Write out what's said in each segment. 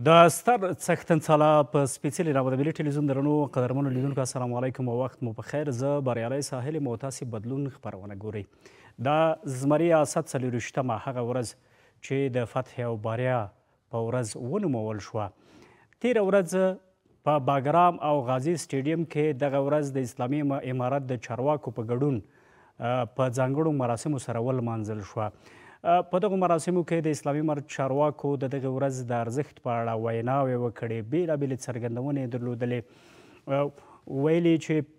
د ستر څښتنڅاله په سپېڅلي راودبیلي ټلویزیون درنو قدرمنو لیدونکو السلام علیکم او وخت مو په خیر زه بریالی ساحل یم او تاسې بدلون خپرونه ګورئ د زمري اسد څلېرویشتمه هغه ورځ چې د فتح او بریا په ورځ ونومول شوه تیره ورځ په باګرام او غازی سټیډیم کې دغه ورځ د اسلامي امارت د چارواکو په ګډون په ځانګړو مراسمو سره ولمانځل شوه په دغه مراسمو کې د اسلامي مرګ چارواکو د دغه ورځ د ارزښت په اړه ویناوې وکړې بیلابېلې څرګندونې درلودلې ویلي چې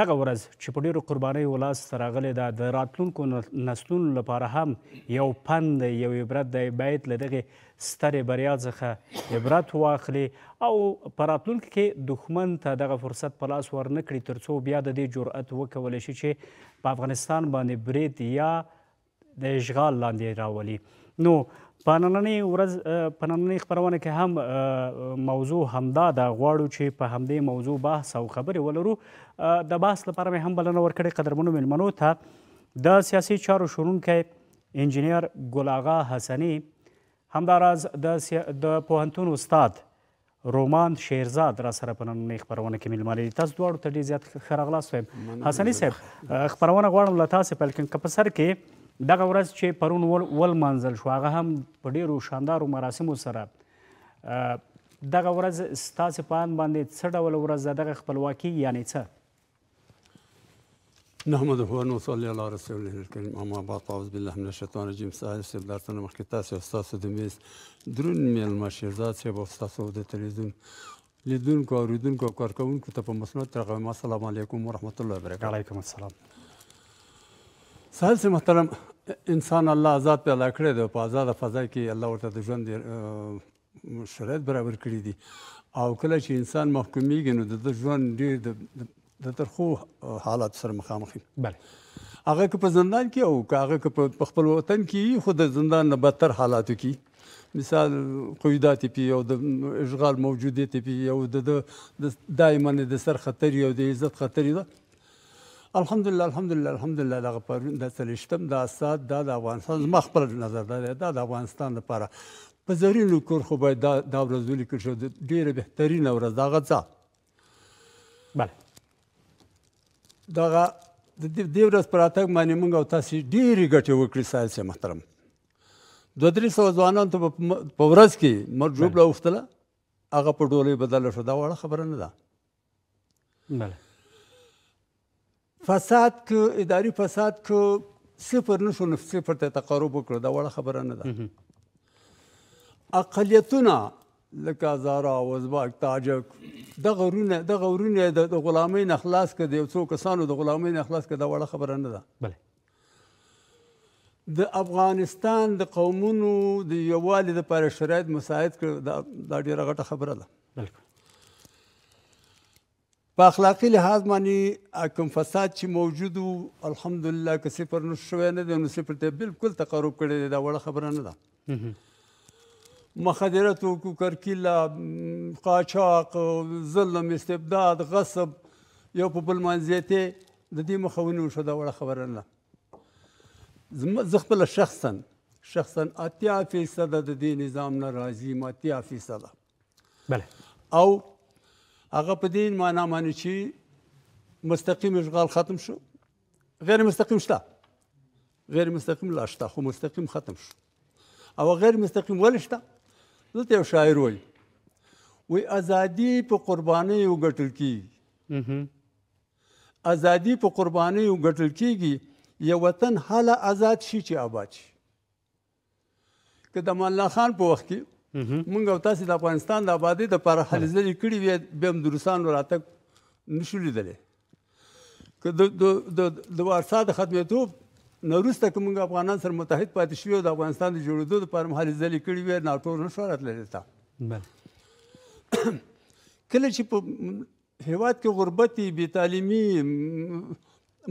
دغه ورځ چې په ډیرو قربانیو لاسته راغلې ده د راتلونکو نسلونو لپاره هم یو پند دی یو عبرت دی باید له دغې سترې بریا څخه عبرت واخلي او په راتلونکي کې دښمن ته دغه فرصت په لاس ورنکړي تر څو بیا د دې جرأت وکولی شي چې په افغانستان باندې برید یا د اشغال لاندې راولي نو په نننۍ ورځ په نننۍ خبرونه کې هم موضوع همدا د غواړو چې په همدې موضوع بحث او خبرې ولرو د بحث لپاره مې هم بلنه ورکړې قدرمنو میلمنو ته د سیاسي چارو شورونکی انجینیر ګل اغا حسنی همداراز د سی... د پوهنتون استاد رومان شیرزاد را سره په نننۍ خبرونه کې میلمانه دي تاسو دواړو ته ډېر زیات ښه راغلاست وایم حسني صاحب خبرونه غواړم له تاسې پیل کړم که په سر کې دغه ورځ چې پرون ول مانځل شو هغه هم په ډیرو شاندارو مراسمو سره دغه ورځ ستاسې په اند باندې څه ډول ورځ ده دغه خپلواکي یعنی څه نحمده و نصلي على رسوله الكريم اما بعد اعوذ بالله من الشیطان الرجیم صاحب صاحب درتون مخکې تاسو تاسو د میز درون میلمه شیرزاد صاحب تاسو د تلویزیون لیدونکو اوریدونکو کارکوونکو ته په مسنود ترغه السلام علیکم ورحمت الله وبرکاته علیکم السلام ساحل صاحب محترم انسان الله آزاد پیدا کړی دی په آزاده فضا کې الله ورته د ژوند شرایط برابر کړي دي او کله چې انسان محکومیږي نو د ژوند ډېر د ترخو حالات سره مخامخ بله هغه که په زندان کې او که هغه که په خپل وطن کې خو د زندان نه بدتر حالاتو کې مثال قیودات پی او د اشغال موجودیت پی او د دایمن د سر خطر او د عزت خطر ده الحمدلله الحمدلله الحمدلله دغه پرون د څلېشتم د اساد دا د افغانستان زما خپل نظر دا دا د افغانستان لپاره په زرینو کرښو باید دا دا ورځ ولیکل شو ډېره بهترینه ورځ دغه څه بله دغه د دې ورځ پر راتګ باندې موږ او تاسې ډېرې ګټې وکړې سایل صاحب محترم دوه درې سوه ځوانان ته په ورځ کې مرجوب راوښتله هغه په ډولۍ بدله شو دا وړه خبره نه ده بله فساد که اداري فساد که صفر نشو نو صفر ته تقرب وکړو دا وړه خبره نه ده اقلیتونه لکه زارا وزباک تاجک دغه ورونه دغه ورونه د غلامۍ نه خلاص کړي او څو کسانو د غلامۍ نه خلاص کړي دا وړه خبره نه ده بله د افغانستان د قومونو د یووالي لپاره شرایط مساعد کړ دا ډیره غټه خبره ده بلکل په اخلاقی لحاظ باندې کوم فساد چې موجود وو الحمدلله که صفر نو شوی نه دی نو صفر ته بالکل تقرب کړی دی دا وړه خبره نه ده مخدرات وکړو کرکیله قاچاق ظلم استبداد غصب یو په بل منځ ته د دې مخاوني شو دا وړه خبره نه زه خپل شخصا شخصا اتیا فیصد د دې نظام نه راضي ما اتیا فیصد بله او هغه په دې معنا باندې چې مستقیم اشغال ختم شو غیر مستقیم شته غیر مستقیم لا شته خو مستقیم ختم شو او غیر مستقیم ول شته دلته یو شاعر وایي وی ازادي په قرباني یو ګټل کیږي ازادي په قرباني یو ګټل کیږي یو وطن هله آزاد شي چې آباد شي که د ملا خان په وخت کې مونږ او تاسو د افغانستان د آبادی د پر حلزلې کړي وي به هم دروسان راتک نشو لیدلې که د د د وارسا د ختمېدو نه وروسته که مونږ افغانان سره متحد پاتې شوي او د افغانستان د جوړېدو دپاره هم حلزلې کړي وي ناټو نشو راتللی تا کله چې په هیواد کې غربت بې تعلیمي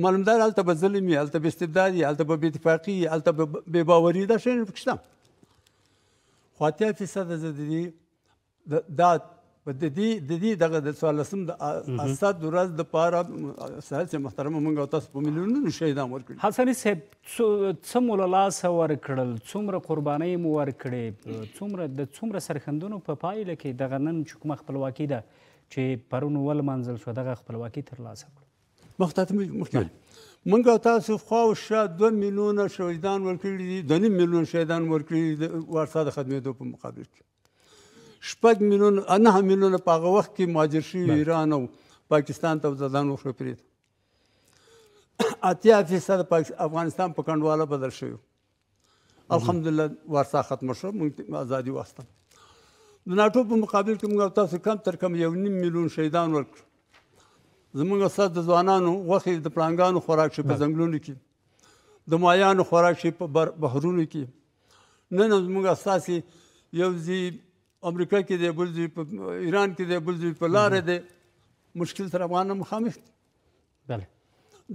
معلومدار هلته به ظلم وي هلته به استبداد وي هلته به بې اتفاقي وي هلته به بې باوري دا شیان پکې شته خواته فیصد د دې دا د دې د دې دغه د سوالسم د اسد ورځ د پاره سهل چې محترم مونږ تاسو په ملیونونو شهیدان ورکړي حسن صاحب څو مولا لاس ورکړل څومره قربانۍ مو ورکړې څومره د څومره سرخندونو په پایله کې دغه نن حکومت خپلواکي ده چې پرون ول منزل شو دغه خپلواکي تر لاسه کړو مختتم مختتم مونږ تاسو خو او شاته 2 میلیونه شهیدان ورکړي دي د 2 میلیون شهیدان ورکړي دي ورسره د خدمتو په مقابل کې شپږ میلیون نه میلیون په هغه وخت کې مهاجر شوی ایران او پاکستان ته ځدان وښو پریت اتیا فیصد افغانستان په کندواله بدل شوی الحمدلله ورسره ختم شو مونږ ازادي واستم د ناتو په مقابل کې موږ تاسو کم تر کم یو نیم میلیون شهیدان ورکړو زمونږ استاد د ځوانانو غوښې د پړانګانو خوراک شي په ځنګلونو کې د مایانو خوراک شي په بحرونو کې نن زمونږ استاد یو ځي امریکا کې دی بل ځي په ایران کې دی بل ځي په لارې دی مشکل سره افغان مخامخ بله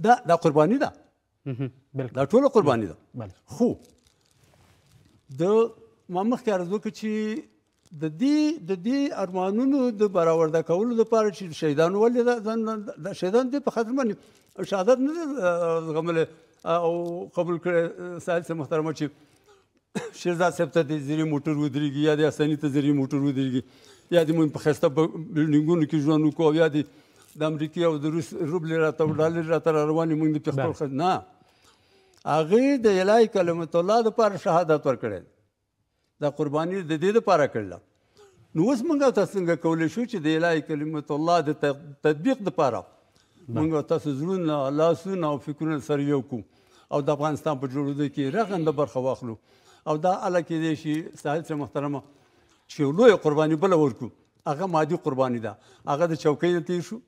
دا دا قرباني ده بلکې دا ټول قرباني ده خو د ما مخکې ارزو کې چې د دې د دې ارمانونو د برآورده کولو لپاره چې شهیدان ولې د شهیدان د په خاطر باندې شهادت نه غمل او قبول کړي سائل سره محترمه چې شیرزاد صاحب ته د زیری موټر ودرېږي یا د اسانی ته زیری موټر ودرېږي یا د مون په خسته بلډینګونو کې ژوند وکاو یا د امریکا او د روس روبل راته او ډالر راته روانې مونږ د پښتو نه هغه د الای کلمت الله د پر شهادت ورکړل دا قرباني د دې لپاره کړله نو اوس موږ تاسو څنګه کولی شو چې د الهي کلمت الله د تطبیق لپاره موږ تاسو زړونه لاسونه او فکرونه سره یو کو او د افغانستان په جوړولو کې رغنده برخه واخلو او دا الله کې دې شي ساحل سره محترمه چې لوی قرباني بل ورکو هغه مادي قرباني ده هغه د چوکۍ نه تیر شو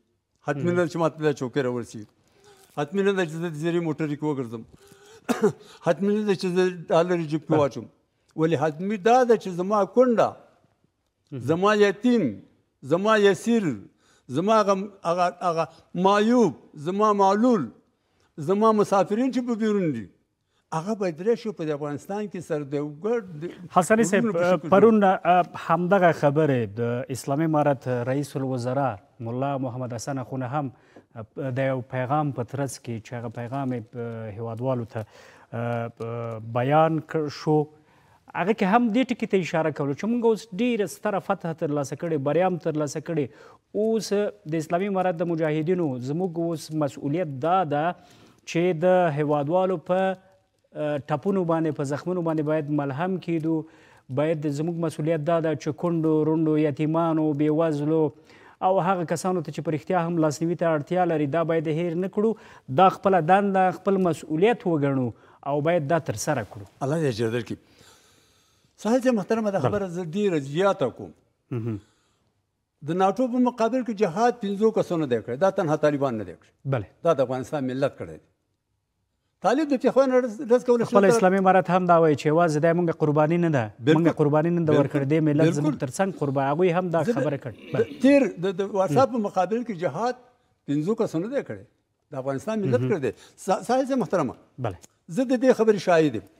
حتمی نه چې ماته د چوکۍ راورسي حتمی نه چې د زیری موټر کې وګرځم حتمی نه چې د ډالر جیب کې واچوم ولی حتمی دا ده چې زما کونډه زما یتیم زما یسیر زما هغه هغه معیوب زما معلول زما مسافرین چې په بیرون دي هغه به درې شو په افغانستان کې سر د وګړ حسن صاحب پرون همدغه خبره د اسلامي امارت رئیس الوزرا مولا محمد حسن خونه هم د یو پیغام په ترڅ کې چې هغه پیغام هیوادوالو ته بیان شو هغه کې هم دې ټکي ته اشاره کوله چې موږ اوس ډېره ستره فتح ترلاسه کړې بریا هم ترلاسه کړې اوس د اسلامي امارت د مجاهدینو زموږ اوس مسؤلیت دا ده چې د هیوادوالو په ټپونو باندې په زخمونو باندې باید ملهم کیدو باید زموږ مسؤلیت دا ده چې کونډو رونډو یتیمانو بېوزلو او هغه کسانو ته چې په رښتیا هم لاسنیوي ته اړتیا لري دا باید هیر نه کړو دا خپله دنده خپل مسؤلیت وګڼو او باید دا ترسره کړو الله دې اجر درکړي سهل چې محترمه د خبره زه ډیره زیاته کوم د ناټو په مقابل کې جهاد پنځو کسونو دی کړی دا تنها طالبان نه دی کړی بله دا د افغانستان ملت کړی دی طالب د تخوان رز کول خپل اسلامي امارات هم دا وایي چې واز د مونږ قرباني نه ده مونږ قرباني نه ده ورکړ دې ملت زموږ ترڅنګ قربا هغه هم دا خبره کړ تیر د واتساپ په مقابل کې جهاد پنځو کسونه دی کړی د افغانستان ملت کړی دی ساحل محترمه بله زه د دې خبرې شاهد یم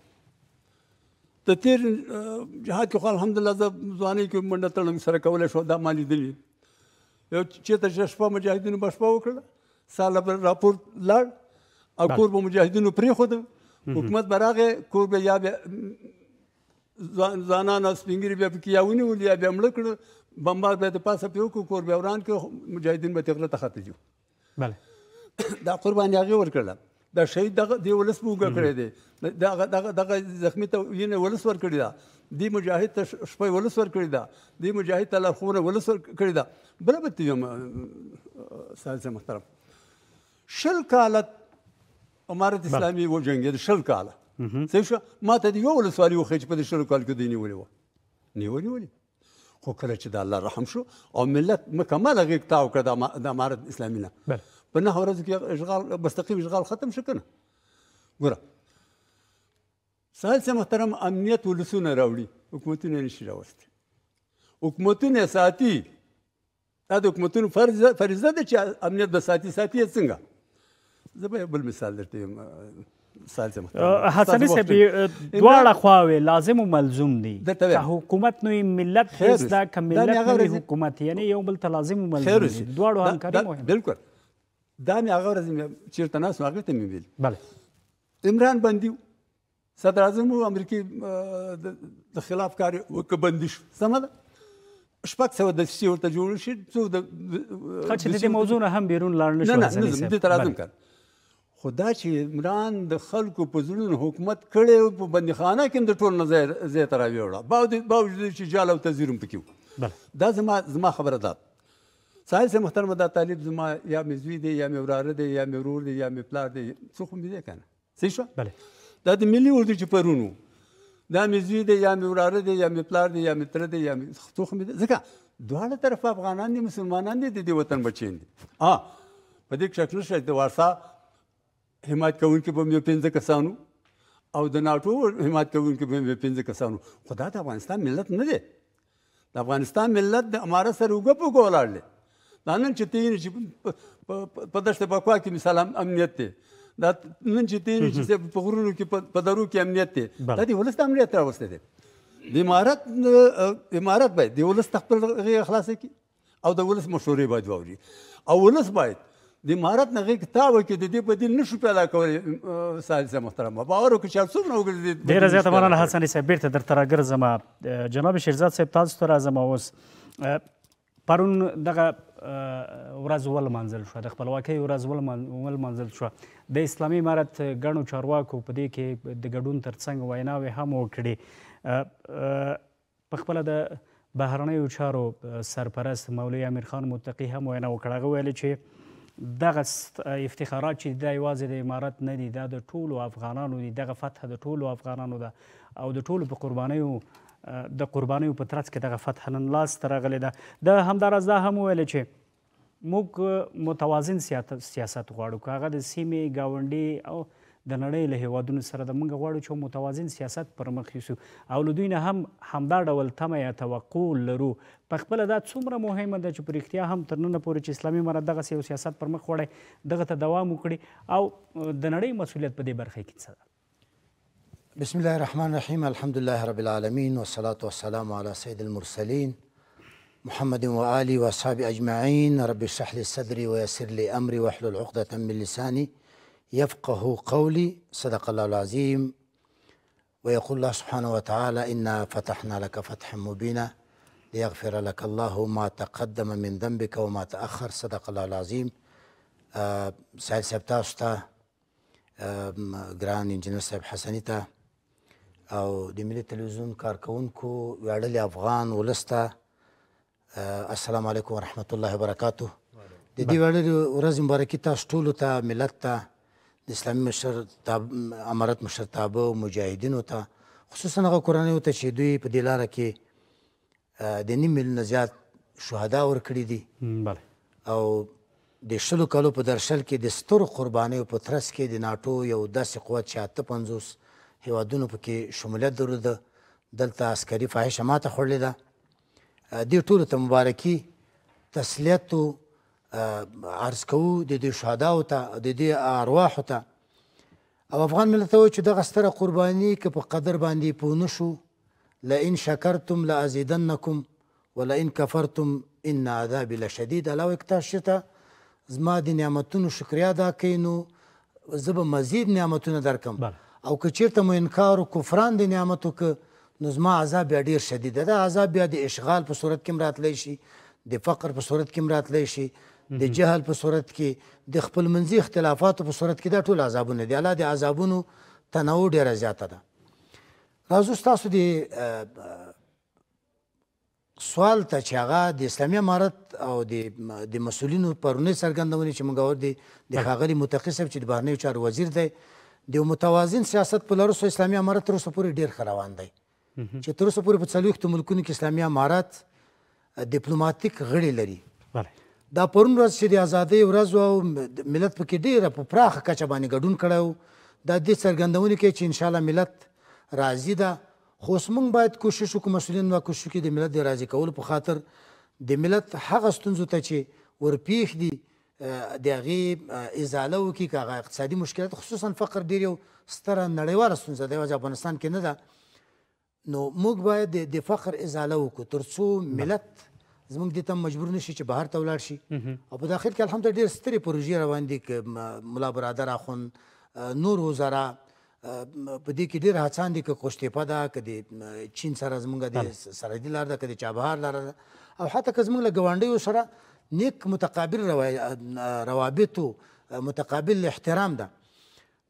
د تیر جهاد کې خو الحمدلله زه ځواني کې منډه تړم سره کولی شو دا ما لیدلي یو چېرته چې شپه مجاهدینو به شپه وکړله ساله به راپور لاړ او کور به مجاهدینو پرېښود حکومت به راغې کور به یا بیا ځوانان او سپین ږیري بیا پکې یا ونیول یا بیا مړه کړه بمبار بیا د پاسه پرې وکړو کور بیا وران کړو مجاهدین به تې غره ته ختجو بله دا قرباني هغې ورکړله دا شهید دغه دی ولس موږ کړی دی دغه دغه دغه زخمی ته وینه ولس ور کړی دا دی مجاهد ته شپه ولس ور کړی دا دی مجاهد ته لارښوونه ولس ور کړی دا بل به تیم سالسه محترم شل کالت امارت اسلامي و جنگید شل کاله څه شو ما ته یو ولسوالي وخې چې په دې شل کال کې دی نیولې و نیولې ولې خو کله چې د الله رحم شو او ملت مکمل غیږ تاو کړ د امارت اسلامي نه په نه ورځو کې اشغال مستقیم اشغال ختم شو کنه ګوره سهل سه محترم امنیت ولسونه راوړي حکومتونه نشي راوستي حکومتونه ساتي دا د حکومتونو فرض فرض ده چې امنیت به ساتي ساتي څنګه زه به بل مثال درته یم حسنی صاحب دواړه خواوې لازم او ملزوم دي که حکومت نو ملت هیڅ دا که ملت نو حکومت یعنی یو بل ته لازم او ملزوم دي دواړو همکاري مهمه بالکل دا مې هغه ورځ چیرته ناست هغه ته مې ویل بله عمران بندي صدر اعظم وو امریکې د خلاف کار وکړ بندي شو سمه ده شپږ سوه دسیسې ورته جوړې شي څو د چې د دې موضوع نه هم بیرون لاړ نه شو نه نه دې ته راځم کار خو دا چې عمران د خلکو په زړونو حکومت کړی و په بندیخانه کې هم د ټول نه ځای ته راویوړه باوجود چې جال او تزیر هم پکې و دا زما زما خبره ده سایل سے محترم دا طالب زما یا مزوی دی یا موراره دی یا مرور دی یا مپلار دی څو خو مې کنه صحیح شو بله دا د ملي اردو چې پرونو دا مزوی دی یا موراره دی یا مپلار دی یا متر دی یا څو خو مې ځکه دواړه طرف افغانان دي مسلمانان دي د وطن بچین دي ها په دې شکل شې د وارسا حمایت کوونکي به مې پنځه کسانو او د ناتو حمایت کوونکي به مې پنځه کسانو خدا د افغانستان ملت نه دی د افغانستان ملت د اماره سره وګپ وګولاړل دا نن چې تینې چې په دشت په کوا کې مثال امنیت دی دا نن چې تینې چې په غرونو کې په درو کې امنیت دی دا دی ولست امنیت راوسته دی د امارت امارت باید د ولست خپل خلاص کی او د ولست مشورې باید واوري او ولست باید د امارت نه غي کتابه کې د دې بدیل نشو پیدا کولی سال زه محترمه باور وکړئ چې څومره وګرځي ډیره زیاته مننه حسن صاحب بیرته درته راګرځم جناب شیرزاد صاحب تاسو ته راځم اوس پرون دغه ورځ ولمانځل شوه د خپلواکۍ ورځ ولمانځل شوه د اسلامي امارت ګڼو چارواکو په دې کې د ګډون ترڅنګ ویناوې هم وکړې په خپله د بهرنیو چارو سرپرست مولوی امیر خان متقي هم وینا وکړه هغه ویلي چې دغه افتخارات چې دا یوازې د امارت نه دي دا د ټولو افغانانو دي دغه فتح د ټولو افغانانو ده او د ټولو په قربانیو د قربانیو په ترڅ کې دغه فتح نن لاسته راغلې ده د همداراز دا هم ویلی چې موږ متوازن سیاست غواړو که هغه د سیمې ګاونډي او د نړۍ له هیوادونو سره د موږ غواړو چې متوازن سیاست پر مخ یوسو او له دوی نه هم همدا ډول تمه یا توقع لرو په خپله دا څومره مهمه ده چې په رښتیا هم تر ننه پورې چې اسلامي مراد دغسې یو سیاست پر مخ وړی دغه ته دوام وکړي او د نړۍ مسؤلیت په دې برخه کې څه ده بسم الله الرحمن الرحيم الحمد لله رب العالمين والصلاة والسلام على سيد المرسلين محمد وآله وأصحابه أجمعين رب اشرح لي صدري ويسر لي أمري واحلل عقدة من لساني يفقه قولي صدق الله العظيم ويقول الله سبحانه وتعالى إنا فتحنا لك فتحا مبينا ليغفر لك الله ما تقدم من ذنبك وما تأخر صدق الله العظيم سال سبتاشتا جران انجینر صاحب حسنی او د ملي ټلویزیون کارکونکو ویاړلي افغان ولسته السلام علیکم ورحمت الله وبرکاته د دې ویاړلي ورځ مبارکي تاسو ټولو ته ملت ته د اسلامي مشر امارت مشرتابه او مجاهدینو ته خصوصا هغه کورنیو ته چې دوی په دې لاره کې د نیم میلیون نه زیات شهدا ورکړي دي او د شلو کالو په درشل کې د ستر قربانیو په ترڅ کې د ناتو یو داسې قوت چې اته پنځوس هیوادونو پکې شمولیت درلود دلته عسکري فاحشه ماته خوړلې ده دې ټولو ته مبارکي تسلیت عرض کوو د دې شهداو ته د دې ارواحو ته او افغان ملت ته چې دغه ستره قرباني که په قدر باندې پوه نه شو لئن شکرتم لازیدنکم ولئن کفرتم ان عذابي لشدید علاوه کتاشته زما د نعمتونو شکریا ادا کینو زه به مزید نعمتونه درکم بله. او که چیرته مو انکار او کفران د نعمتو که نو زما عذاب بیا ډیر شدید ده عذاب بیا د اشغال په صورت کې مراتلی شي د فقر په صورت کې مراتلی شي د جهل په صورت کې د خپل منځي اختلافاتو په صورت کې دا ټول عذابونه دي الله د عذابونو تنوع ډیره زیاته ده راځو ستاسو د سوال ته چې هغه د اسلامي امارت او د د مسولینو پرونی څرګندونې چې موږ د د ښاغلي متقي صاحب چې د بهرنیو چارو وزیر دی د متوازن سیاست په لارو سو اسلامي امارت تر اوسه پورې ډیر خروان دی چې تر اوسه پورې په څلوېښتو ملکونو کې اسلامي امارت ډیپلوماتیک غړي لري دا پرون ورځ چې د ازادۍ ورځ او ملت پکې ډیره په پراخه کچه باندې ګډون کړی دا دې څرګندونې کوي چې انشاءالله ملت راضي ده خو اوس موږ باید کوشش وکړو مسؤلین به کوشش وکړي د ملت د راضي کولو په خاطر د ملت هغه ستونزو ته چې ورپېښ دي د هغې ازاله وکړي که هغه اقتصادي مشکلات خصوصا فقر ډېر یو ستره نړیواله ستونزه ده یوازې افغانستان کې نه ده نو موږ باید د فقر ازاله وکړو تر څو ملت زموږ دې ته مجبور نه شي چې بهر ته ولاړ شي او په داخل کې الحمدلله ډېرې سترې پروژې روان دي که ملا برادر اخوند نور وزرا په دې کې ډېر هڅان دي که قوشتېپه ده که د چین سره زموږ د سرحدي لار ده که د چابهار لاره ده او حتی که زموږ له ګاونډیو سره نیک متقابل روابطو متقابل احترام ده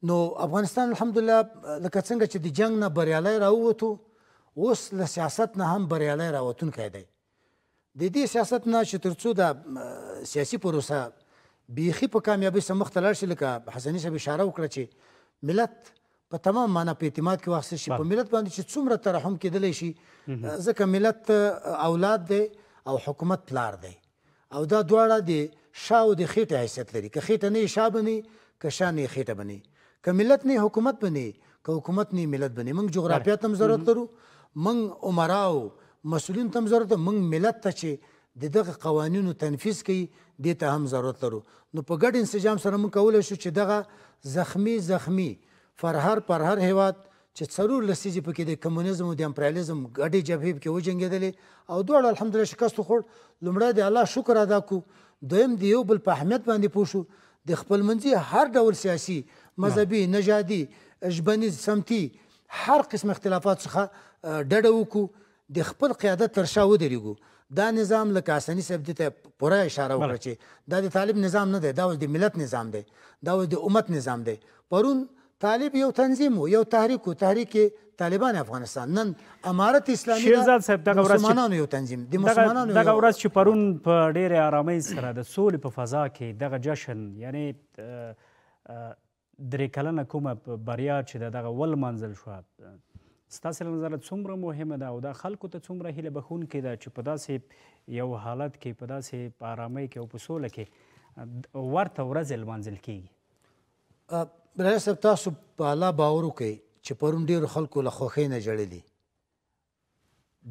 نو افغانستان الحمدلله لکه څنګه چې د جنگ نه بریالی راووتو اوس له سیاست نه هم بریالی راوتونکی دی د دې سیاست نه چې تر څو د سیاسي پروسه بیخي په کامیابۍ سره مخ ته لاړ شي لکه حسني صاحب اشاره وکړه چې ملت په تمام معنا په اعتماد کې واخیستل شي په ملت باندې چې څومره ترحم کېدلی شي ځکه ملت اولاد دی او حکومت پلار دی او دا دواړه د شا او د خېټه حیثیت لري که خېټه نه شا بني که شا نه خېټه بني که ملت نه حکومت بني که حکومت نه ملت بني موږ جغرافیه تم ضرورت لرو موږ عمراو مسولین تم ضرورت موږ ملت ته چې د دغه قوانینو تنفیذ کوي دې ته هم ضرورت لرو نو په ګډ انسجام سره موږ کولی شو چې دغه زخمی زخمی فرهر پرهر هیواد چې څلور لسیزې پکې د کمونیزم او د امپریالیزم ګډې جبهې پکې وجنګېدلې او دواړه الحمدلله شکست وخوړ لومړی د الله شکر ادا کو دویم د یو بل په اهمیت باندې پوه شو د خپلمنځي هر ډول سیاسي مذهبي نژادي ژبنیز سمتي هر قسم اختلافات څخه ډډه وکړو د خپل قیادت تر شا ودرېږو دا نظام لکه اسنی صاحب ته پوره اشاره وکړه چې دا د طالب نظام نه دی دا د ملت نظام دی دا د امت نظام دی پرون طالب یو تنظیم یو تحریک و تحریک طالبان افغانستان نن امارت اسلامي شیرزاد صاحب دغه ورځ مسلمانانو یو تنظیم د مسلمانانو دغه ورځ چې پرون په ډېرې آرامۍ سره د سولې په فضا کې دغه جشن یعنی درې کلنه کومه بریا چې دغه ولمنځل شوه ستاسو له نظره څومره مهمه ده او دا خلکو ته څومره هیله بخونکې ده چې په داسې یو حالت کې په داسې په آرامۍ کې او په سوله کې ورته ورځ لمانځل کیږي برای صاحب تاسو په الله باور وکئ چې پرون ډیرو خلکو له خوښۍ نه جړلې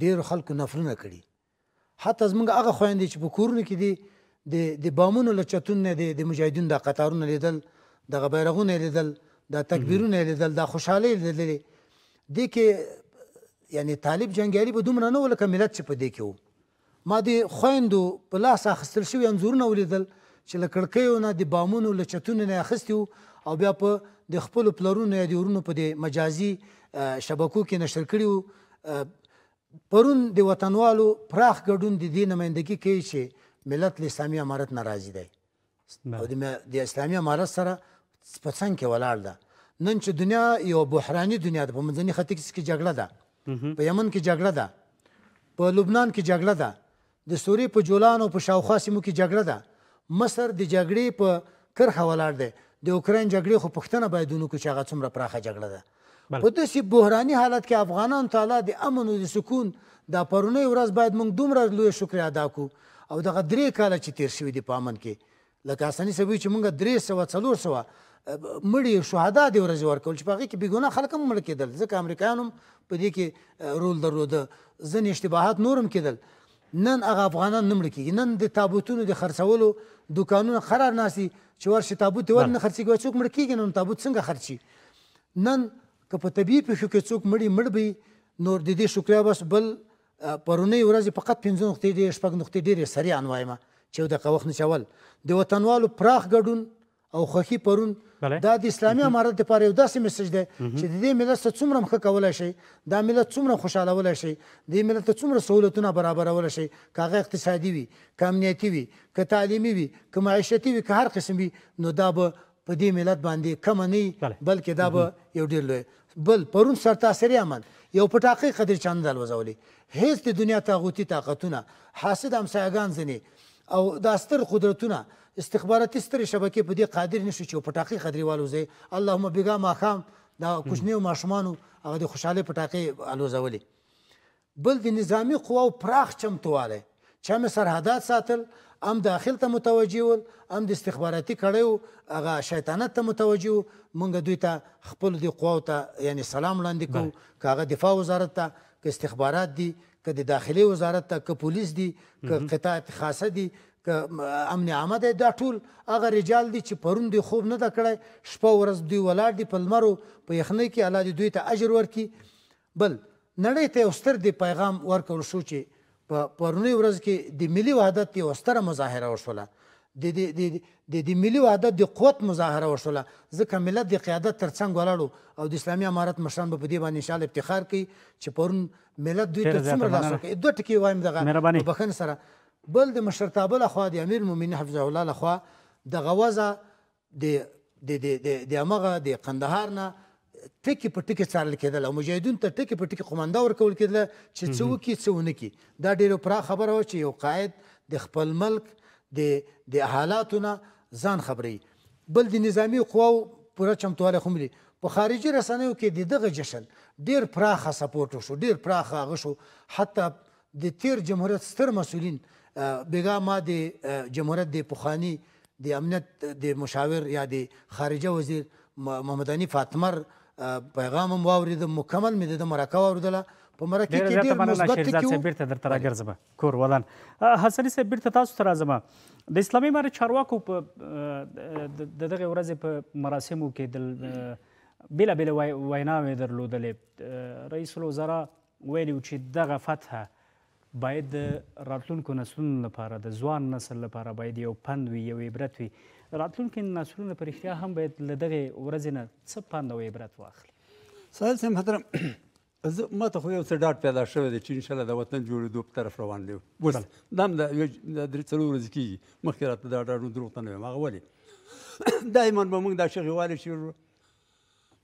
ډیرو خلکو نفرونه کړي حتی زموږ هغه خویندې چې په کورونو کې دي د د بامونو له چتون نه د مجاهدینو د قطارونه لیدل دغه بیرغونه لیدل د تکبیرونه لیدل د خوشحالۍ لیدل دي کې یعنی طالب جنگیالي به دومره نه ولکه ملت چې په دې کې وو ما د خویندو په لاس اخیستل شوي انځورونه ولیدل چې له کړکیو نه د بامونو له چتونو نه اخیستي وو او بیا په د خپل پلرونو یا د ورونو په د مجازي شبکو کې نشر کړیو پرون د وطنوالو پراخ ګډون د دې نمایندګي کوي چې ملت له اسلامي امارت ناراضي دی او د اسلامي امارت سره په څنګ کې ولاړ ده نن چې دنیا یو بحراني دنیا ده په منځني خط کې جګړه ده په یمن کې جګړه ده په لبنان کې جګړه ده د سوری په جولان او په شاوخوا سیمو کې جګړه ده مصر د جګړې په کرخه ولاړ دی د اوکرين جګړې خو پښتنه باید ونکړو چې هغه څومره پراخه جګړه ده په داسې بحراني حالت کې افغانان تعالی د امن او د سکون د پرونی ورځ باید موږ دومره لوی شکر ادا کو او دغه درې کاله چې تیر شوي دي په امن کې لکه اساني سوي چې موږ درې سوه څلور سوه مړي شهدا دی ورځ ورکول چې په هغه کې بیګونه خلک هم مړ کېدل ځکه امریکایانو په دې کې رول درلوده ځینې اشتباهات نورم کېدل نن هغه افغانان نه مړه کېږي نن د تابوتونو د خرڅولو دوکانونه قرار ناسي چې ورشي تابوت دې ولې نه خرڅېږي وایي څوک مړه کېږي نو تابوت څنګه خرڅي نن که په طبیعي پیښو کې څوک مړي مړ بي نور د دې شکریا بس بل پرونی ورځې فقط پنځه نقطې ډېرې شپږ نقطې ډېرې سریعا وایم چې یو دقیقه وخت نه چول د وطنوالو پراخ ګډون او خوښي پرون دا د اسلامي امارت لپاره یو داسې مسج دی چې د دې ملت څخه څومره مخه کولای شي دا ملت څومره خوشحالولای شي د ملت څومره سہولتونه برابرولای شي کاغه اقتصادي وي کامنیتی وي که تعلیمي وي که معیشتي وي که هر قسم وي نو دا به په دې ملت باندې کم نه بلکې دا به یو ډیر لوی بل پرون سرتاسری عمل یو پټاقي قدر چاندل وزولي هیڅ د دنیا تاغوتی طاقتونه حاسد همسایگان ځنی او دا ستر قدرتونه استخباراتي سترې شبکې په دې قادر نشو چې په ټاقي قدرې والوځي اللهم بګا ماښام دا کوچنیو ماشومانو هغه د خوشحالۍ په ټاقي الوځولې بل د نظامی قواو پراخ چمتوالی چې هم سرحدات ساتل هم داخل ته متوجه ول هم د استخباراتي کړیو هغه شیطانت ته متوجه مونږ دوی ته خپل د قواو ته یعنی سلام وړاندې کوو که هغه دفاع وزارت ته که استخبارات دي که د داخلي وزارت ته که پولیس دي که قطاع خاصه دي که امن عامه دی دا ټول هغه رجال دي چې پرون دی خوب نه ده کړی شپه ورځ دوی ولاړ دي په لمرو په یخنۍ کې الله دې دوی ته اجر ورکړي بل نړۍ ته یو ستر دی پیغام ورکړ شو چې په پرونی ورځ کې د ملي وحدت یو ستره مظاهره وشوله د د د د ملي وحدت د قوت مظاهره وشوله ځکه ملت د قیادت ترڅنګ ولاړو او د اسلامي امارت مشران به په دې باندې انشاءالله افتخار کوي چې پرون ملت دوی ته څومره لاس ورکوي دوه ټکي وایم دغه بخښنې سره بل د مشرتابه لخوا د امیر المؤمنین حفظه الله لخوا دغه وضع د د د د د امغه د قندهار نه ټکی په ټکی څارل کېدل او مجاهدون ته ټکی په ټکی قومنده ورکول کېدل چې څو کې څو نه کې دا ډیره پرا خبره و چې یو قائد د خپل ملک د د حالاتونه ځان خبري بل د نظامی قواو پوره چمتواله خملي په خارجي رسنیو کې دغه جشن ډیر پراخه سپورټ شو ډیر پراخه هغه شو حتی د تیر جمهوریت ستر مسولین بګا ما د جمهوریت د پخانی د امنیت د مشاور یا د خارجه وزیر محمد اني فاطمر پیغام هم واورید مکمل مې د مرکه اوریدله په مرکه کې ډیر مثبت کې وو بیرته درته راګرځم کور ولان حسنی صاحب بیرته تاسو ته راځم د اسلامي مر چارواکو په دغه ورځ په مراسمو کې د بیلابېلې ویناوې درلودلې رئیس الوزرا ویلي و چې دغه فتحه باید د راتلونکو نسلونو لپاره د ځوان نسل لپاره باید یو پند وي یو عبرت وي راتلونکي نسلونه په رښتیا هم باید له دغې ورځې نه څه پند او عبرت واخلي ساحل صاحب محترم زه ما ته خو یو څه ډاډ پیدا شوی دی چې انشاءالله د وطن جوړېدو په طرف روان دی اوس دا هم د درې څلور ورځې کېږي مخکې راته دا ډاډ دروغ ته نه ویم هغه ولې دایما به موږ دا شغې والې چې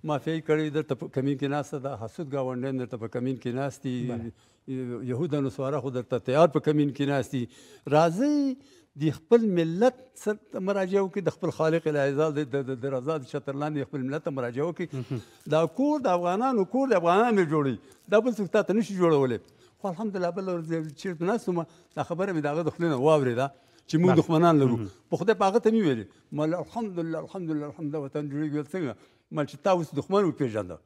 مافیای کړی درته په کمین کې ناسته دا حسود گاونډین درته په کمین کې ناستي يهودا نسوارا خو درته تیار په کمین کې ناستي راځي د خپل ملت سره مراجعه وکړي د خپل خالق العزاز د رضا د شطرلان د خپل ملت مراجعه وکړي دا کور د افغانانو کور د افغانانو جوړي دا بل څه ته نشي جوړولې خو الحمدلله بل چیرته ناستم دا خبره مې دغه دخلنه واورېده چې موږ دښمنان لرو په خدای پاغه ته مې ویلې مله الحمدلله الحمدلله الحمدلله وطن جوړیږي څنګه ملچتا اوس دښمن وپیژنده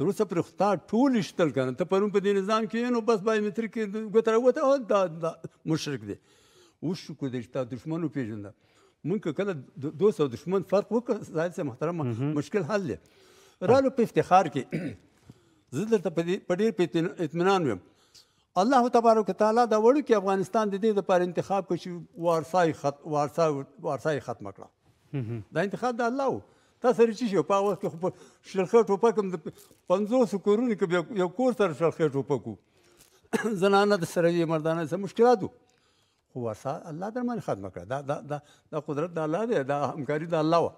تر اوسه پر خطا ټول شتل کنه ته پرون په دې نظام کې نو بس بای متر کې ګوتره وته او دا, دا مشرک دی اوس کو دې شتا دښمن وپیژنده مونږ کله دوست او دښمن فرق وکړ ځای سره محترم مشکل حل دی رالو په افتخار کې زه دلته په ډېر په اطمینان ویم الله تبارک تعالی دا وړو کې افغانستان د دې لپاره انتخاب کړي وارسای خط وارسای وارسای ختم کړه دا انتخاب د الله و تا سره چې شو په اوس کې خو شلخه ټوپک هم 500 کورونو کې یو کور سره شلخه ټوپک وو زنانه د سره یې مردانه سره مشکلات وو خو ورسا الله در باندې خدمت کړه دا دا دا, دا قدرت د الله دی دا همکاري د الله و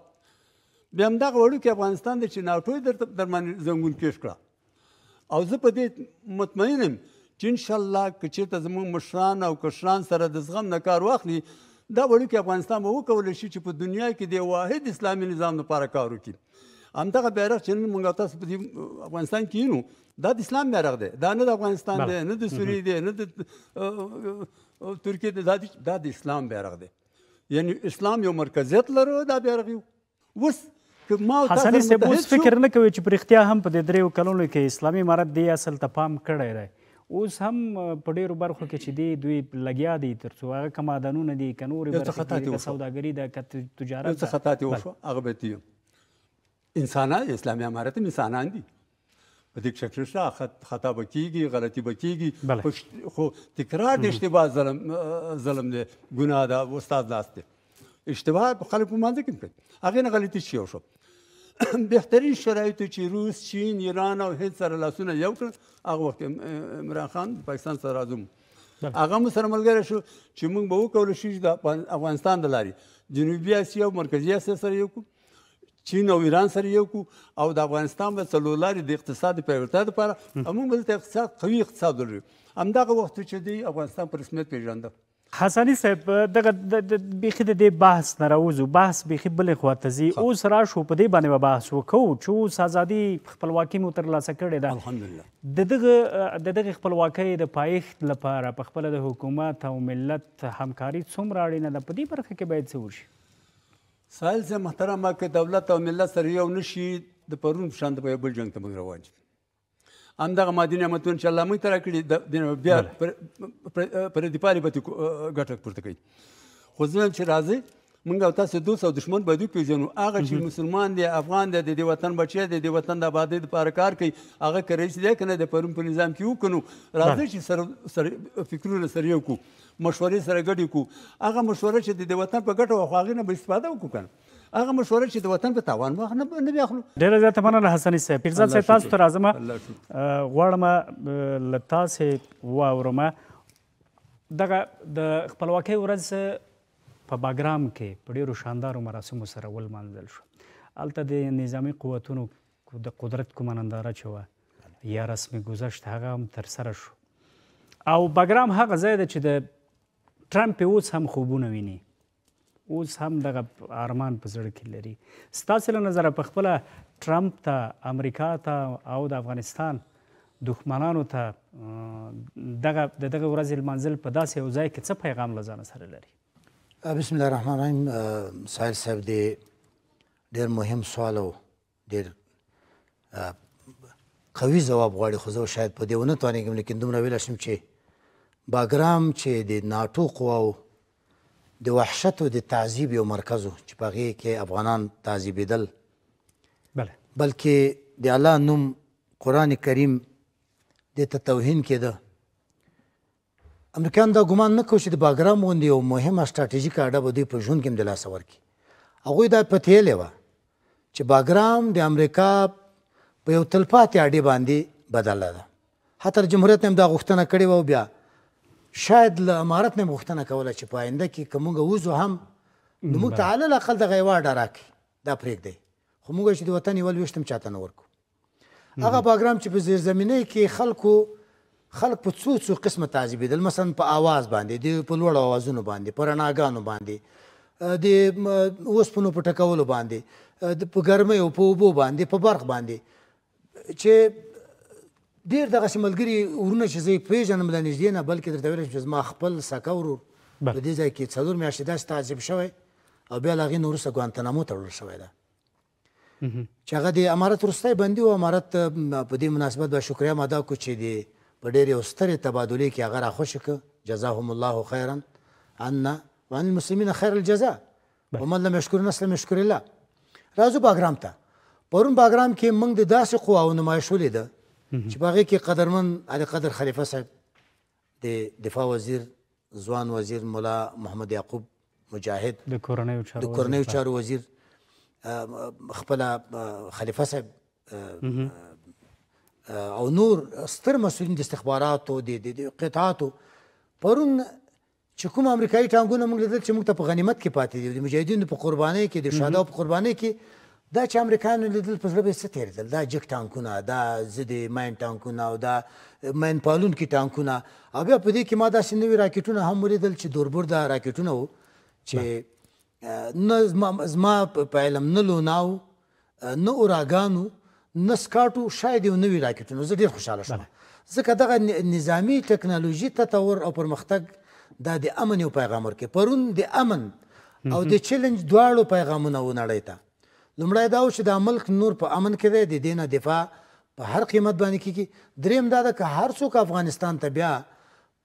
بیا هم دا وړو کې افغانستان د چې ناټو در در باندې زنګون پیش کړه او زه په دې مطمئن یم چې ان شاء الله که چېرته زموږ مشران او کشران سره د زغم نه کار واخلي دا وړوکی افغانستان به وکولی شي چې په دنیا کې د واحد اسلامي نظام لپاره کار وکړي همدغه بیرغ چې نن موږ تاسو په افغانستان کې یینو دا د اسلام بیرغ دی دا نه د افغانستان دی نه د سوریې دی نه د ترکیې دی دا د اسلام بیرغ دی یعنی اسلام یو مرکزیت لرو دا بیرغ یو اوس حسنې صاحب اوس فکر نه کوي چې په رښتیا هم په دې دریو کلونو کې اسلامي امارت دې اصل ته پام کړی دی اوس هم په ډیرو برخو کې چې دی دوی لګیا دي ترڅو هغه کمادانونه دي کنورې برخې د سوداګرۍ د تجارت څه خطا ته وشو هغه به دی انسانان اسلامي امارت انسانان دي په دې شکل سره خطا بکیږي غلطي بکیږي خو تکرار د اشتباه ظلم ظلم دی ګناه ده استاد لاس دی اشتباه خلک په منځ کې کوي هغه غلطي شي وشو بهترین شرایطو چې روس چین ایران او هند سره لاسونه یو کړل هغه وخت عمران خان پاکستان سره راځم هغه مو سره ملګری شو چې موږ به وکولو شو چې د افغانستان د لارې جنوبي اسیا او مرکزي اسیا سره یو کړو چین او ایران سره یو کو او د افغانستان په څلور لارې د اقتصاد پیاوړتیا لپاره موږ دلته اقتصاد قوي اقتصاد لرو همدغه وخت چې دی افغانستان په رسمیت پیژنده حسنی صاحب دغه بیخي د دې بحث نه راوځو بحث بیخي بلې خواته ځي اوس راشو په دې باندې به بحث وکړو چې اوس ازادي خپلواکي مو ترلاسه کړې ده الحمدلله د دغه د دغه خپلواکۍ د پایښت لپاره په خپله د حکومت او ملت همکاري څومره اړینه ده په دې برخه کې باید څه وشي سایل صاحب محترمه که دولت او ملت سره یو نشي د پرون په شان د بل جنګ ته موږ روان شو همدغه مادي نعمتونه چې الله موږ ته راکړي بیا پر دې پالې به ګټه پورته کوي خو ځینې چې راځي مونږ او تاسو دوست او دشمن باید پیژنو هغه چې مسلمان دی افغان دی د وطن بچی دی د وطن د آبادی لپاره کار کوي هغه کرېچ دی کنه د پرون په نظام کې وکړو راځي چې سره سر فکرونه سره یو کو مشورې سره ګډې کو هغه مشوره چې د وطن په ګټه او خواغې نه به استفاده وکړو کنه هغه مشوره چې د وطن په تاوان واخ نه نه بیاخلو ډیره زیاته مننه حسن صاحب پیرزاد صاحب تاسو ته راځم غواړم له تاسې واورم دغه د خپلواکۍ ورځ په باګرام کې په ډیرو شاندارو مراسمو سره ولمانځل شو هلته د نظامی قوتونو د قدرت کومانداره چې وه یا رسمي ګذشت هغه هم ترسره شو او باګرام هغه ځای ده چې د ټرمپ اوس هم خوبونه ویني اوس هم دغه ارمان په زړه کې لري ستاسو له نظره په خپل ټرمپ ته امریکا ته او د افغانستان دښمنانو ته دغه د دغه ورځې المنزل په داسې یو ځای کې څه پیغام لزان سره لري بسم الله الرحمن الرحیم سایل صاحب دی ډیر مهم سوال او ډیر قوي جواب غواړي خو زه شاید په دې ونه توانېږم لیکن دومره ویلی شم چې باګرام چې د ناټو قواو د وحشت او د تعذیب یو مرکز چې په هغه کې افغانان تعذیبېدل بله بلکې د الله نوم قران کریم د توهین کېده امریکایان دا ګمان نه کوي چې د باګرام غوندې یو مهمه ستراتیژیک اډه به دوی په ژوند کې هم د لاسه ورکړي هغوی دا پتیلې وه چې باګرام د امریکا په یو تلپاتې اډې باندې بدله ده حتی جمهوریت هم دا غوښتنه کړې وه بیا شاید له امارت نه مختنه کوله چې پاینده کې کومګه وزو هم نو موږ ته علاله اقل د غیوا ډاراکي دا پرېږ دی خو موږ چې د وطن ول وشتم چاته نه ورکو هغه پروګرام چې په زیرزمینه کې خلکو خلک په څو څو قسمه تعذیبېدل مثلا په आवाज باندې د په لوړ आवाजونو باندې په رڼاګانو باندې د اوسپنو په ټکولو باندې د په ګرمۍ او په اوبو باندې په برق باندې چې ډیر دغه سیملګری ورونه چې زه پیژنم د نږدې نه بلکې درته ویل چې ما خپل سکه ورور د دې ځای کې څلور میاشتې داسې تعذیب شوی او بیا له هغې نه وروسته ګوانتنامو ته وړل شوی ده چې هغه د امارت وروستی بندي و امارت په دې مناسبت به شکریا م ادا کړو چې د په ډېرې یو سترې تبادلې کې هغه راخوشي کړه جزاهم الله خیرا عنا وعن المسلمین خیر الجزا ومن لم یشکر نسلم یشکر الله راځو باګرام ته پرون باګرام کې موږ د داسې قواو نمایش ولیده چې باغې کې قدرمن علي قدر خلیفہ صاحب د دفاع وزیر ځوان وزیر مولا محمد یعقوب مجاهد د کورنیو چارو د کورنیو چارو وزیر خپل خلیفہ صاحب او نور ستر مسولین د استخباراتو د قطعاتو پرون چې کوم امریکایي ټانګونه موږ لیدل چې موږ ته په غنیمت کې پاتې دي د مجاهدینو په قربانۍ کې د شهدا په قربانۍ کې دا چې امریکایانو لیدل په زړه به څه تېرېدل دا جګ ټانکونه دا ضد ماین ټانکونه او دا ماین پالونکي ټانکونه او بیا په دې کې ما داسې نوي راکټونه هم ولیدل چې دوربر دا راکټونه وو چې نه زما په علم نه لوناو نه اوراګانو نه سکاټو شاید یو نوي راکټونه زه ډېر خوشحاله شوم ځکه دغه نظامی ټکنالوژي تطور او پرمختګ دا د امن یو پیغام ورکوي پرون د امن او د چیلنج دواړو پیغامونه و نړۍ ته لمړی دا چې د ملک نور په امن کې دی د دینه دفاع په هر قیمت باندې کیږي دریم دا ده که هر څوک افغانستان ته بیا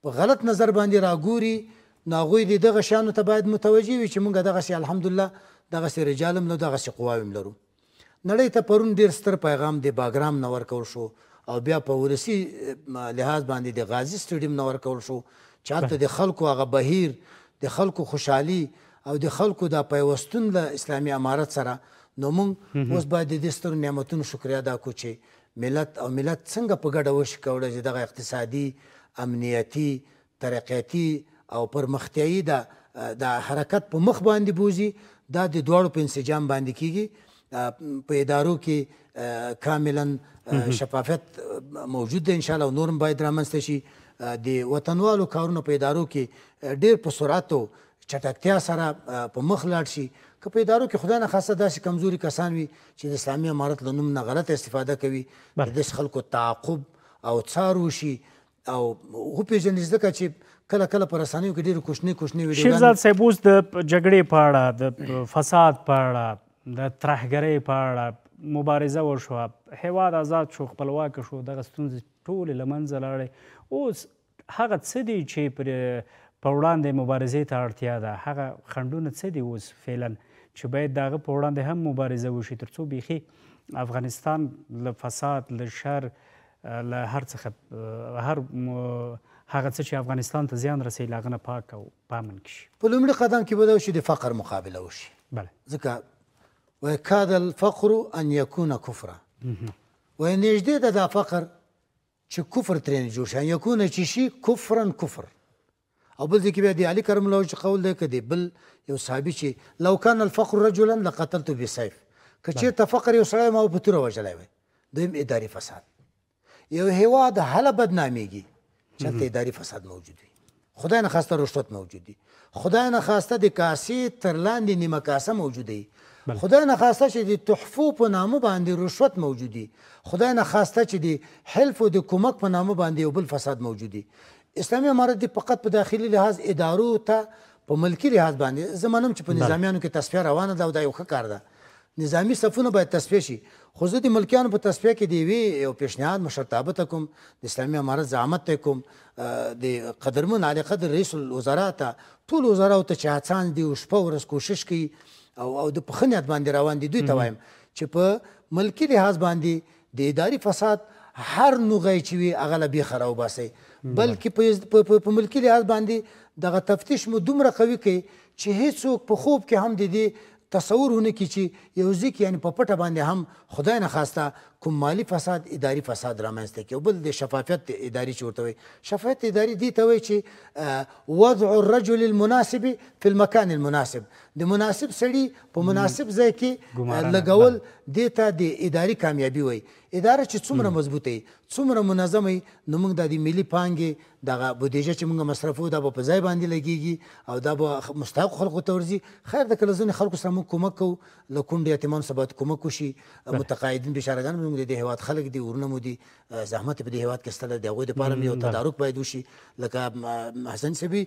په غلط نظر باندې راګوري ناغوی د دغه شانو ته باید متوجي وي چې مونږ دغه سي الحمدلله دغه سي رجالم له دغه سي قواوم لرو نړۍ ته پرون ډیر ستر پیغام دی باګرام نور کول شو او بیا په ورسی لحاظ باندې د غازی سټیډیم نور کول شو چاته د خلکو هغه بهیر د خلکو خوشحالي او د خلکو د پیوستون له اسلامي امارت سره نو موږ اوس باید د دې ستر نعمتونو شکریا ادا کو چې ملت او ملت څنګه په ګډه وشي کولی چې دغه اقتصادي امنیتي ترقیاتي او پرمختیایي د د حرکت په مخ باندې بوزي دا د دواړو په انسجام باندې کیږي په ادارو کې کاملا شفافیت موجود ده انشاءالله او نور هم باید رامنځته شي د وطنوالو کارونو په ادارو کې ډیر په سرعت او چټکتیا سره په مخ لاړ شي که په ادارو کې خدای نه خاصه داسې کمزوري کسان وي چې د اسلامي امارت له نوم نه غلط استفاده کوي د داسې خلکو تعاقب او څار وشي او وپېژني ځکه چې کله کله پر رسنیو کې ډېر کوچني کوچني ویډیوګانې شیرزاد صاحب اوس د جګړې په اړه د فساد په اړه د ترهګرۍ په اړه مبارزه وشوه هیواد آزاد شو خپلواک شو دغه ستونزې ټولې له منځه لاړې اوس هغه څه دي چې پر په وړاندې مبارزې ته اړتیا ده هغه خنډونه څه دي اوس فعلا چې باید د هغه په وړاندې هم مبارزه وشي تر څو بیخي افغانستان له فساد له شر له هر څه هر هغه څه چې افغانستان ته زیان رسوي له هغه نه پاک او پامن کړي په لومړي قدم کې به دا وشي د فقر مقابله وشي بله ځکه ويكاد الفقر ان يكون كفرا وينجدي دا, دا فقر چې کفر ترې جوړ شي ان يكون چې شي كفرا كفر او بل ځکه بیا د علي کرم الله چې قول دی کدی بل یو صحابي چې لو کان الفقر رجلا لقتلته بسيف کچې ته فقر یو سړی ما په تور وجلای وي دویم اداري فساد یو هواد هله بدناميږي چې اداري فساد موجود وي خدای نه خواسته رشوت موجود دی خدای نه خواسته د کاسې تر لاندې نیمه کاسه موجود دی خدای نه خواسته چې د تحفو په نامه باندې رشوت موجود دی خدای نه خواسته چې د حلف او د کومک په نامه باندې یو بل فساد موجود دی اسلامي امارت دی فقط په داخلي لحاظ ادارو ته په ملکی لحاظ باندې زمونږ چې په نظامیانو کې تصفیه روانه ده او دا یو ښه کار ده نظامی صفونه باید تصفیه شي خو زه د ملکیانو په تصفیه کې د یوې یو پیشنهاد مشرتابه ته کوم د اسلامي امارت زعامت ته کوم د قدرمن علي قدر رئیس الوزرا ته ټول وزراو ته چې هڅان دي او شپه ورځ کوشش کوي او او د پخنیت باندې روان دي دوی ته وایم چې په ملکی لحاظ باندې د اداري فساد هر نوغې چې وي هغه له بیخه راوباسي بلکې په په ملکی لحاظ باندې دغه تفتیش مو دومره قوي کوي چې هیڅوک په خوب کې هم د دې تصورونه کې چې یو ځکه یعنی په پټه باندې هم خدای نه خواسته کوم مالی فساد اداري فساد رامنځته کوي بل د شفافیت اداري چورته وي شفافیت اداري دی ته وي چې وضع الرجل المناسب په المکان المناسب د مناسب سړي په مناسب ځای کې لګول دی ته د اداري کامیابی وي اداره چې څومره مضبوطه څومره منظمه نو موږ د ملي پانګې دغه بودیجه چې موږ مصرفو دا په ځای باندې لګیږي او دا به مستحق خلکو ته ورځي خیر د کلزونی خلکو سره موږ کومک کوو لکونډ یتیمان سبا کومک وشي متقاعدین بشارګان موږ مو دي د هیواد خلک دي ورونه مو دي زحمت په دې هیواد کې ستل د هغوی لپاره یو تدارک باید وشي لکه حسن سبي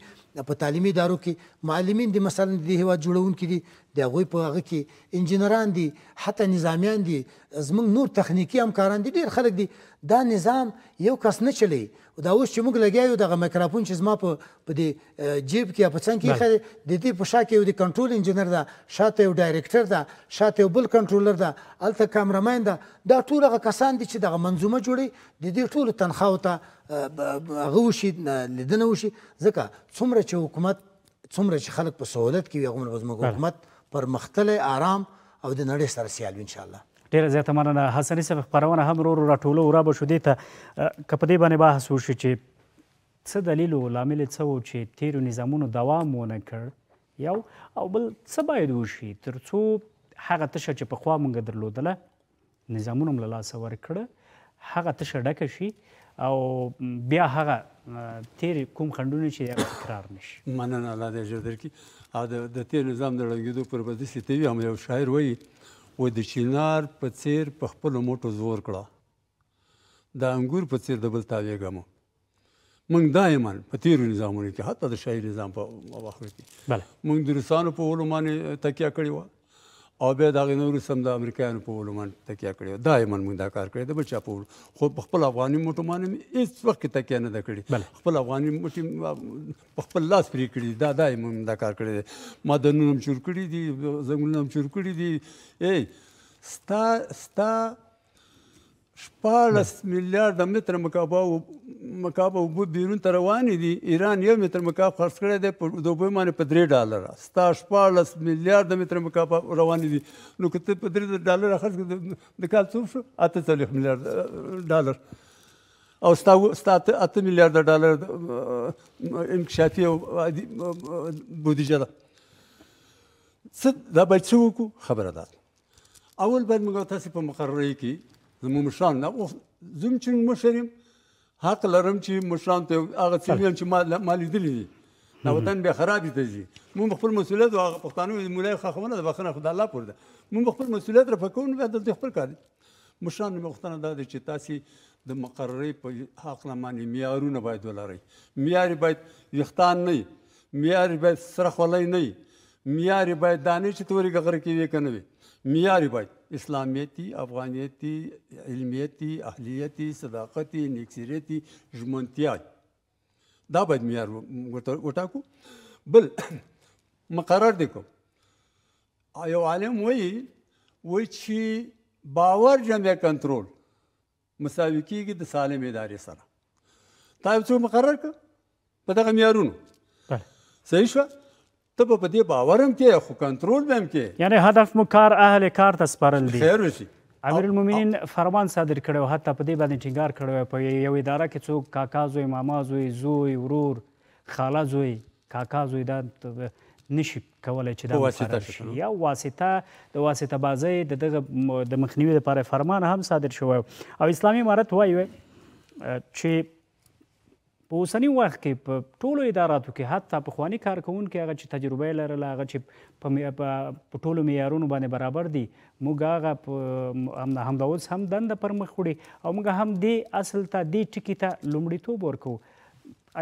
په تعلیمي ادارو کې معلمین دي مثلا د هیواد جوړونکي دي د هغوی په هغه کې انجینران دي حتی نظامیان دي زموږ نور تخنیکی همکاران دي ډېر خلک دي دا نظام یو کس نه چلی دا اوس چې موږ لګیا یو دغه مایکروفون چې زما په په دې جیب کې په څنګه کې د دې په شا کې یو د کنټرول انجنیر ده شاته یو ډایریکټر ده شاته یو بل کنټرولر ده الته کیمرمن ده دا ټول هغه کسان دي چې دغه منظومه جوړي د دې ټول تنخواو ته هغه وشي لیدنه وشي ځکه څومره چې حکومت څومره چې خلک په سہولت کې وي هغومره زموږ حکومت پرمختللی آرام او د نړۍ سره سیال ان شاء الله ډیره زیاته مننه حسني صاحب خپرونه هم ورو ورو راټولو را به شو دې ته که په دې باندې بحث وشي چې څه دلیل و لامل څه و چې تیرو نظامونو دوام ونه کړ یو او بل څه باید وشي تر څو هغه تشه چې پخوا مونږ درلودله نظامونه هم له لاسه ورکړه هغه تشه ډکه شي او بیا هغه تیر کوم خندونه چې تکرار نشي مننه الله دې اجر درکړي او د تیر نظام د ړنګېدو پر بدې ستوي هم یو شاعر وایي و د چینار په څیر په خپل موټو زور کړه د انګور په څیر د بل تاویږم موږ دایما په تیرو نظامونو کې حتی د شاهي نظام په وخت کې موږ د روسانو په علومانه تکیه کړې وه او بیا دا غنور سم د امریکایانو په ولومن تکیه کړی دایمن موږ دا کار کړی د بچا په خو خپل افغاني موټمان هیڅ وخت تکیه نه کړی خپل افغاني موټي خپل لاس پری کړی دا دایمن دا کار کړی ما د نورم چور کړی دي زنګولم چور کړی دي ای ستا ستا شپاړس میلیارډ متر مکعب او مکعب او بیرون ته روان دي ایران یو متر مکعب خرڅ کړی دی په دوبه باندې په 3 ډالر ستا شپاړس میلیارډ متر مکعب روان دي نو کته په 3 ډالر خرڅ کړي د کال څو شو اته څلور میلیارډ ډالر او ستا ستا اته میلیارډ ډالر انکشافي او بودیجه ده څه دا به څه وکړو خبره ده اول باید موږ تاسو په مقرره کې زموږ مشران نه اوس زم چې مشر یم حق لرم چې مشران ته هغه څه ویم چې ما ما لیدلې دي نو وطن به خراب دي ته موږ خپل مسولیت او هغه پښتانه مولای خخونه د بخنه خدای الله پور ده موږ خپل مسولیت را پکون به د خپل کار مشران مختنه ده چې تاسو د مقررې په حق لمانه معیارونه باید ولري معیار باید یختان نه معیار باید سره خولای نه معیار باید دانه چې توري غغره کوي کنه معیار باید اسلامیت دی افغانیت دی علمیت دی اهلیت دی صداقت دی نیکسیریت دی ژمنتیا دا باید معیار وټاکو بل مقرر دی کو یو عالم وایي وایي چې باور جمع کنټرول مساوي کیږي د سالم ادارې سره تا یو څه مقرر کړ په دغه معیارونو صحیح شوه ته به په دې باور هم کې خو کنټرول به هم کې یعنی هدف مو کار اهل کار ته سپارل دي خیر وشي امیر المؤمنین فرمان صادر کړو حتی په دې باندې ټینګار کړو په یو اداره کې څوک کاکا زوی ماما زوی زوی ورور خاله زوی کاکا زوی دا نشي کولای چې دا واسطه شي یا واسطه د واسطه بازی د دغه د مخنیوي لپاره فرمان هم صادر شوی او اسلامي امارت وایي چې په اوسنی وخت کې په ټولو اداراتو کې حتی په خواني کارکونکو هغه چې تجربه لرله هغه چې په ټولو معیارونو باندې برابر دي موږ هغه په همدا اوس هم دنده پر مخ وړي او موږ هم دې اصل ته دې ټکي ته لومړیتوب ورکو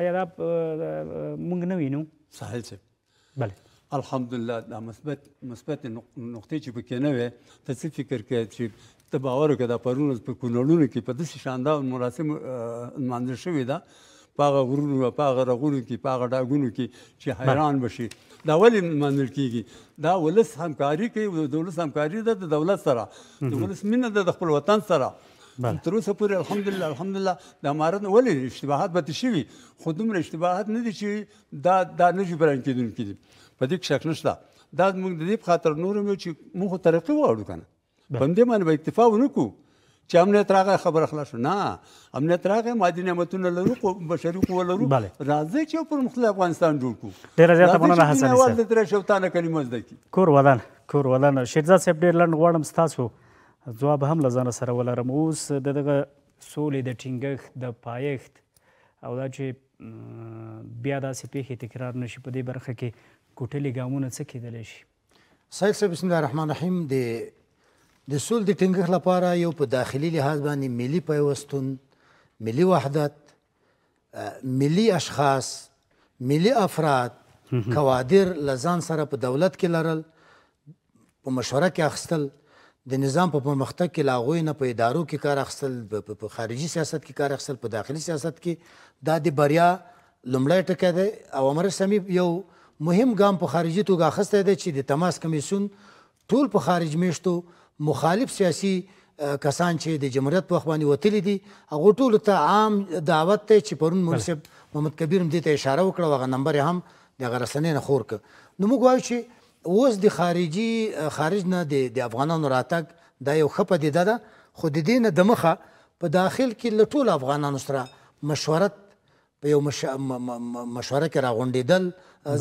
آیا دا موږ نه وینو ساحل صاحب بله الحمدلله دا مثبت مثبت نقطې چې پکې نه وي ته فکر کوي چې ته باور وکړه دا پرون په کونړونو کې په داسې شاندار مراسم نمانځل شوي ده پاغه ورونو پاغه رغونو کې پاغه ډاګونو کې چې حیران بشي دا ولې منل کیږي دا ولس همکاري کوي د ولس همکاري ده د دولت سره د ولس مینه ده د خپل وطن سره تر اوسه پورې الحمدلله الحمدلله د امارت ولې اشتباهات به شي خو دومره اشتباهات نه دي چې دا دا نه جوړ کېدونکي دي په دې کې شک نشته دا موږ د دې خاطر نور مې چې موږ ترقي وغواړو کنه په دې باندې به اکتفا ونکړو چې امنیت راغی خبره خلاص نه امنیت راغی مادي نعمتونه لرو قو بشري قوه لرو راځي چې پر مختلف افغانستان جوړ کړو ډیر زیات مننه حسن صاحب د تر شوتانه کلمه زده کی کور ودان کور ودان شیرزاد صاحب ډیر لند غواړم تاسو جواب هم لزانه سره ولرم اوس دغه سولې د ټینګښت د پایښت او دا چې بیا داسې پیښې تکرار نشي په دې برخه کې کوټلې ګامونه څه کېدلی شي صحیح صاحب بسم الله الرحمن الرحیم د د سول د ټینګښت لپاره یو په داخلي لحاظ باندې ملي پیوستون ملي وحدت ملي اشخاص ملي افراد کوادر لزان سره په دولت کې لرل په مشوره کې اخستل د نظام په پرمختګ کې لاغوی نه په ادارو کې کار اخستل په خارجي سیاست کې کار اخستل په داخلي سیاست کې دا د بریا لومړی ټکی دی او امر سمی یو مهم ګام په خارجي توګه اخستی دی چې د تماس کمیسون ټول په خارج میشتو مخالف سیاسي کسان چې د جمهوریت په خوانی وتلی دي هغه ټول ته عام دعوت ته چې پرون منصب محمد کبیر هم دې ته اشاره وکړه وغه نمبر هم د غرسنې نه خور ک نو موږ وایو چې اوس د خارجي خارج نه د افغانانو راتګ دا یو خپه دی ده خو د دې نه د مخه په داخل کې لټول افغانانو سره مشورت یو مش... مشوره کې راغونډېدل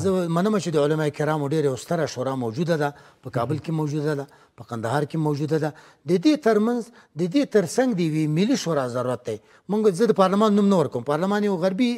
زه منم چې د علما کرامو ډېره ستره شورا موجوده ده په کابل کې موجوده ده په قندهار کې موجوده ده د دې ترمنځ د دې ترڅنګ د یوې ملي شورا ضرورت دی موږ زه د پارلمان نوم نه ورکوم پارلمان یو غربي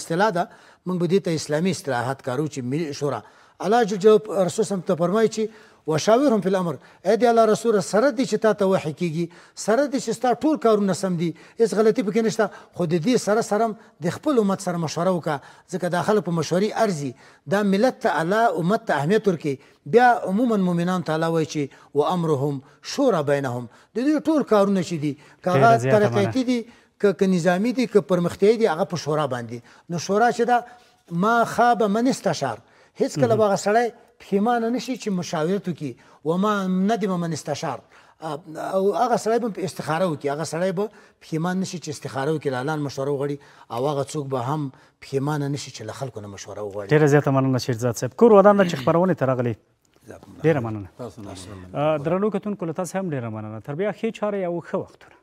اصطلاح ده موږ به دې ته اسلامي اصطلاحات کارو چې ملي شورا الله جل جلاله رسول صلی الله علیه وسلم ته فرمایي چې وشاورهم په الامر اې دی الله رسول سره دي چې تا ته وحی کیږي سره دي چې ستا ټول کارونه سم دي هیڅ غلطي پکې نشته خو د دې سره سره د خپل امت سره مشوره وکړه ځکه د خلکو په مشورې ارزي دا ملت ته الله امت ته اهمیت ورکړي بیا عموما مؤمنان تعالی وایي چې و امرهم شورا بینهم د دې ټول کارونه چې دي کاغه ترقیتی دي که نظامی دي که پرمختیایي دي هغه په شورا باندې نو شورا چې دا ما خاب من استشار هیڅ کله به غسړی پیمانه نشي چې مشاورت وکي و ما ندم من استشار او هغه سړی به استخاره وکي هغه سړی به پیمان نشي چې استخاره وکي الان مشوره وغړي او هغه څوک به هم پیمانه نشي چې له خلکو نه مشوره وغړي ډیره زیاته مننه شیرزاد صاحب کور ودان چې خبرونه ته راغلي ډیره مننه درنو کتونکو له تاسو هم ډیره مننه تربیه خې چاره یو ښه وختونه